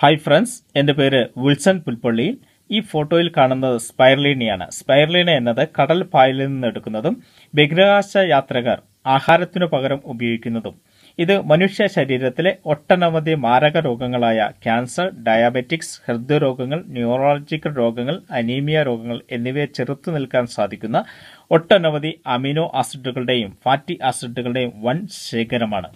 hi friends എൻ്റെ പേര് Wilson Pulpally ഈ ഫോട്ടോയിൽ കാണുന്നത് സ്പൈർലീനയാണ് സ്പൈർലീന എന്നത് കടൽ പായലിൽ നിന്ന് എടുക്കുന്നതും ബഹിരാകാശ യാത്രകർ ആഹാരത്തിനു പകരം ഉപയോഗിക്കുന്നതും ഇത് മനുഷ്യ ശരീരത്തിലെ ഒട്ടനവധി മാരക രോഗങ്ങളായ ക്യാൻസർ ഡയബറ്റിക്സ് ഹൃദയരോഗങ്ങൾ ന്യൂറോളജിക്കൽ രോഗങ്ങൾ അനീമിയ രോഗങ്ങൾ എന്നിവയെ ചെറുത്തു നിൽക്കാൻ സാധിക്കുന്ന ഒട്ടനവധി അമിനോ ആസിഡുകളുടെയും ഫാറ്റി ആസിഡുകളുടെയും വൻ ശേഖരമാണ്